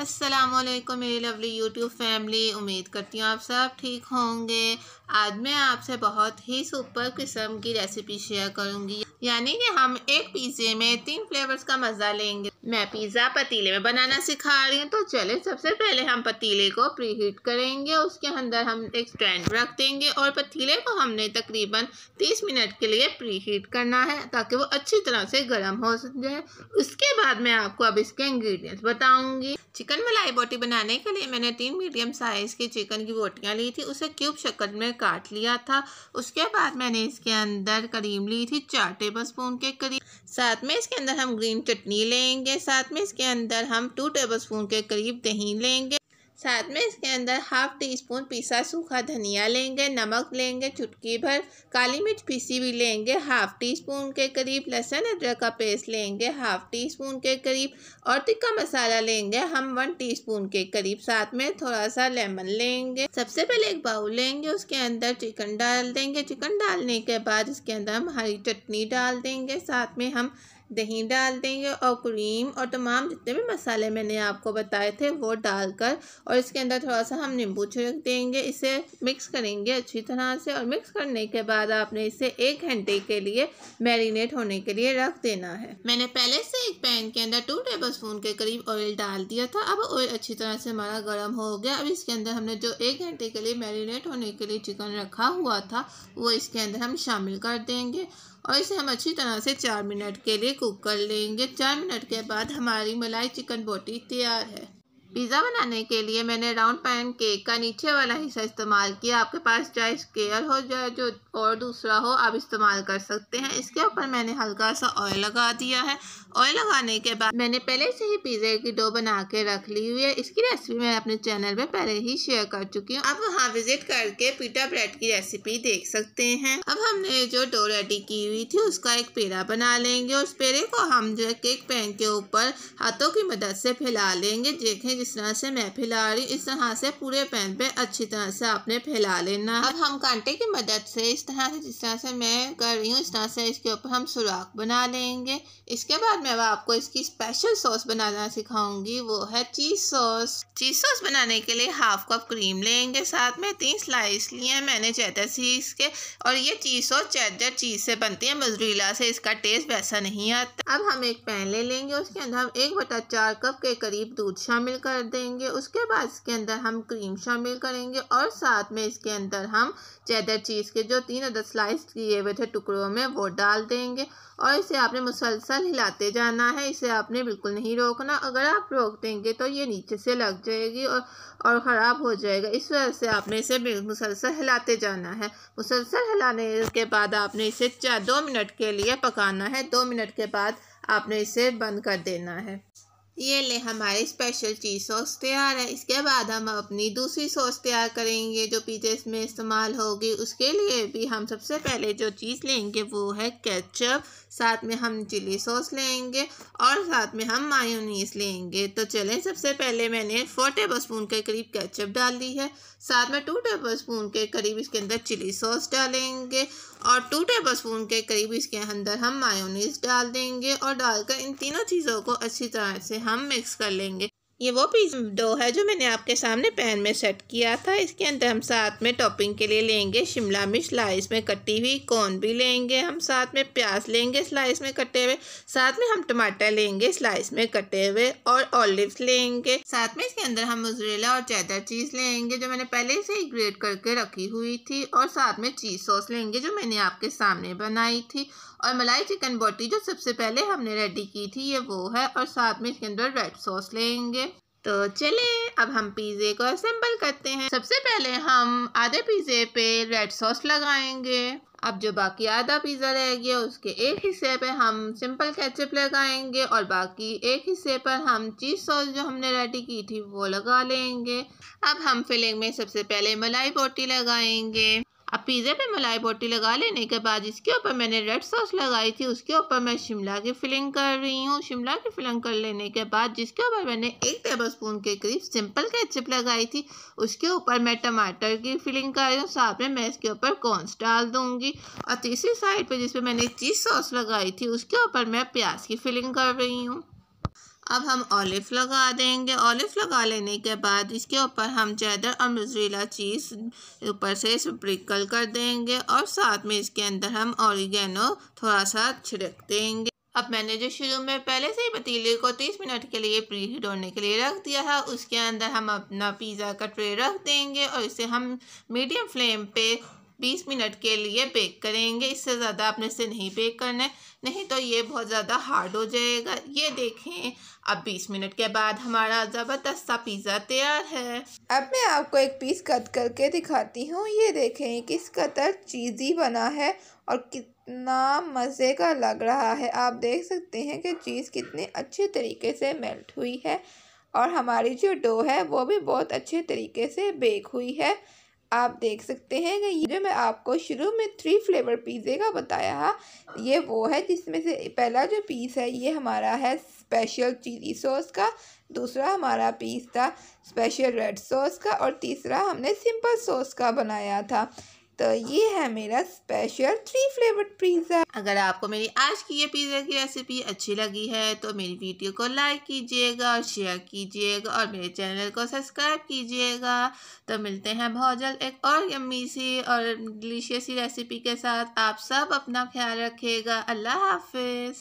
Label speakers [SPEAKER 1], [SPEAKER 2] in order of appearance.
[SPEAKER 1] अस्सलाम वालेकुम मेरी लवली यूट्यूब फैमिली उम्मीद करती हूँ आप सब ठीक होंगे आज मैं आपसे बहुत ही सुपर किस्म की रेसिपी शेयर करूँगी यानी कि हम एक पिज़्ज़े में तीन फ्लेवर्स का मज़ा लेंगे मैं पिज़्ज़ा पतीले में बनाना सिखा रही हूँ तो चले सबसे पहले हम पतीले को प्री हीट करेंगे उसके अंदर हम एक स्टैंड रख देंगे और पतीले को हमने तकरीबन तीस मिनट के लिए प्री हीट करना है ताकि वो अच्छी तरह से गर्म हो जाए उसके बाद मैं आपको अब इसके इंग्रेडिएंट्स बताऊँगी चिकन मलाई बोटी बनाने के लिए मैंने तीन मीडियम साइज़ की चिकन की बोटियाँ ली थी उसे क्यूब शक्ल में काट लिया था उसके बाद मैंने इसके अंदर करीम ली थी चार टेबल स्पून के करीब साथ में इसके अंदर हम ग्रीन चटनी लेंगे साथ में इसके अंदर हम टू टेबल स्पून के करीब दही लेंगे साथ में इसके अंदर हाफ टी स्पून पीसा सूखा धनिया लेंगे नमक लेंगे चुटकी भर काली मिर्च पीसी भी लेंगे हाफ टी स्पून के करीब लहसुन अदरक का पेस्ट लेंगे हाफ टी स्पून के करीब और तिक्का मसाला लेंगे हम वन टी स्पून के करीब साथ में थोड़ा सा लेमन लेंगे सबसे पहले एक बाउल लेंगे उसके अंदर चिकन डाल देंगे चिकन डालने के बाद इसके अंदर हम हरी चटनी डाल देंगे साथ में हम दही डाल देंगे और क्रीम और तमाम जितने भी मसाले मैंने आपको बताए थे वो डालकर और इसके अंदर थोड़ा सा हम नींबू छिड़क देंगे इसे मिक्स करेंगे अच्छी तरह से और मिक्स करने के बाद आपने इसे एक घंटे के लिए मैरिनेट होने के लिए रख देना है मैंने पहले से एक पैन के अंदर टू टेबल स्पून के करीब ऑयल डाल दिया था अब ऑयल अच्छी तरह से हमारा गर्म हो गया अब इसके अंदर हमने जो एक घंटे के लिए मैरिनेट होने के लिए चिकन रखा हुआ था वो इसके अंदर हम शामिल कर देंगे और इसे हम अच्छी तरह से चार मिनट के लिए कुक कर लेंगे चार मिनट के बाद हमारी मलाई चिकन बोटी तैयार है पिज़्ज़ा बनाने के लिए मैंने राउंड पैन केक का नीचे वाला हिस्सा इस्तेमाल किया आपके पास चाहे स्केयर हो चाहे जो और दूसरा हो आप इस्तेमाल कर सकते हैं इसके ऊपर मैंने हल्का सा ऑयल लगा दिया है ऑयल लगाने के बाद मैंने पहले से ही पिज़्ज़े की डो बना के रख ली हुई है इसकी रेसिपी मैं अपने चैनल में पहले ही शेयर कर चुकी हूँ आप वहाँ विजिट करके पीटा ब्रेड की रेसिपी देख सकते हैं अब हमने जो डो रेडी की हुई थी उसका एक पेड़ा बना लेंगे और उस पेड़े को हम जो केक पैन के ऊपर हाथों की मदद से फैला लेंगे देखें इस तरह से मैं फैला रही इस तरह से पूरे पैन पे अच्छी तरह से आपने फैला लेना अब हम कांटे की मदद से इस तरह से जिस तरह से मैं कर रही हूँ इस तरह से इसके ऊपर हम सुराख बना लेंगे इसके बाद मैं आपको इसकी स्पेशल सॉस बनाना सिखाऊंगी वो है चीज़ सॉस चीज़ सॉस बनाने के लिए हाफ कप क्रीम लेंगे साथ में तीन स्लाइस लिए हैं मैंने चैदर चीज के और ये चीज़ सॉस चैदर चीज़ से बनती है मजरीला से इसका टेस्ट वैसा नहीं आता अब हम एक पैन ले लेंगे उसके अंदर हम एक बटा चार कप के करीब दूध शामिल कर कर देंगे उसके बाद इसके अंदर हम क्रीम शामिल करेंगे और साथ में इसके अंदर हम चैदर चीज़ के जो तीन अदर स्लाइस किए हुए थे टुकड़ों में वो डाल देंगे और इसे आपने मुसलसल हिलाते जाना है इसे आपने बिल्कुल नहीं रोकना अगर आप रोक देंगे तो ये नीचे से लग जाएगी और और ख़राब हो जाएगा इस वजह से आपने इसे मुसलसल हिलाते जाना है मुसलसल हिलाने के बाद आपने इसे चार दो मिनट के लिए पकाना है दो मिनट के बाद आपने इसे बंद कर देना है ये ले हमारे स्पेशल चीज़ सॉस तैयार है इसके बाद हम अपनी दूसरी सॉस तैयार करेंगे जो पिज्जे में इस्तेमाल होगी उसके लिए भी हम सबसे पहले जो चीज़ लेंगे वो है केचप साथ में हम चिली सॉस लेंगे और साथ में हम मायोनीस लेंगे तो चलें सबसे पहले मैंने फोर टेबल स्पून के करीब केचप डाल दी है साथ में टू टेबल स्पून के करीब इसके अंदर चिली सॉस डालेंगे और टू टेबल स्पून के करीब इसके अंदर हम मायोनीस डाल देंगे और डालकर इन तीनों चीज़ों को अच्छी तरह से हम मिक्स कर लेंगे ये वो पीस डो है जो मैंने आपके सामने पैन में सेट किया था इसके अंदर हम साथ में टॉपिंग के लिए लेंगे शिमला मिर्च स्लाइस में कटी हुई कॉर्न भी लेंगे हम साथ में प्याज लेंगे स्लाइस में कटे हुए साथ में हम टमाटर लेंगे स्लाइस में कटे हुए और ऑलिव्स लेंगे साथ में इसके अंदर हम मोजरेला और चैदर चीज़ लेंगे जो मैंने पहले से ही ग्रेट करके रखी हुई थी और साथ में चीज़ सॉस लेंगे जो मैंने आपके सामने बनाई थी और मलाई चिकन बोटी जो सबसे पहले हमने रेडी की थी ये वो है और साथ में इसके अंदर रेड सॉस लेंगे तो चले अब हम पिज़्ज़े को असेंबल करते हैं सबसे पहले हम आधे पिज़्ज़े पे रेड सॉस लगाएंगे अब जो बाकी आधा पिज़्ज़ा रह गया उसके एक हिस्से पे हम सिंपल केचप लगाएंगे और बाकी एक हिस्से पर हम चीज़ सॉस जो हमने रेडी की थी वो लगा लेंगे अब हम फिलिंग में सबसे पहले मलाई बोटी लगाएंगे अब पिज़्ज़े पे मलाई बोटी लगा लेने के बाद इसके ऊपर मैंने रेड सॉस लगाई थी उसके ऊपर मैं शिमला की फिलिंग कर रही हूँ शिमला की फिलिंग कर लेने के बाद जिसके ऊपर मैंने एक टेबल स्पून के करीब सिंपल केचप लगाई थी उसके ऊपर मैं टमाटर की फिलिंग कर रही हूँ साथ में मैं इसके ऊपर कॉर्नस डाल दूँगी और तीसरी साइड पर जिस पर मैंने चीज़ सॉस लगाई थी उसके ऊपर मैं प्याज की फिलिंग कर रही हूँ अब हम ऑलिव लगा देंगे ऑलिव लगा लेने के बाद इसके ऊपर हम चैदर और मजरीला चीज़ ऊपर से स्प्रिकल कर देंगे और साथ में इसके अंदर हम ऑरिगेनो थोड़ा सा छिड़क देंगे अब मैंने जो शुरू में पहले से ही पतीले को तीस मिनट के लिए प्री हीट होने के लिए रख दिया है उसके अंदर हम अपना पिज़्ज़ा का ट्रे रख देंगे और इसे हम मीडियम फ्लेम पे बीस मिनट के लिए बेक करेंगे इससे ज़्यादा आपने इसे नहीं बेक करना है नहीं तो ये बहुत ज़्यादा हार्ड हो जाएगा ये देखें अब बीस मिनट के बाद हमारा ज़बरदस्त सा पिज़्ज़ा तैयार है
[SPEAKER 2] अब मैं आपको एक पीस कट करके दिखाती हूँ ये देखें किस कदर चीज़ी बना है और कितना मज़े का लग रहा है आप देख सकते हैं कि चीज़ कितने अच्छे तरीके से मेल्ट हुई है और हमारी जो डो है वो भी बहुत अच्छे तरीके से बेक हुई है आप देख सकते हैं कि ये जो मैं आपको शुरू में थ्री फ्लेवर पिज़्ज़े का बताया है ये वो है जिसमें से पहला जो पीस है ये हमारा है स्पेशल चिली सॉस का दूसरा हमारा पीस था स्पेशल रेड सॉस का और तीसरा हमने सिंपल सॉस का बनाया था तो ये है मेरा स्पेशल थ्री फ्लेवर पिज़्ज़ा अगर आपको मेरी आज की ये
[SPEAKER 1] पिज़्ज़ा की रेसिपी अच्छी लगी है तो मेरी वीडियो को लाइक कीजिएगा और शेयर कीजिएगा और मेरे चैनल को सब्सक्राइब कीजिएगा तो मिलते हैं बहुत जल्द एक और यम्मी सी और डिलीशियस रेसिपी के साथ आप सब अपना ख्याल रखिएगा अल्लाह हाफिज़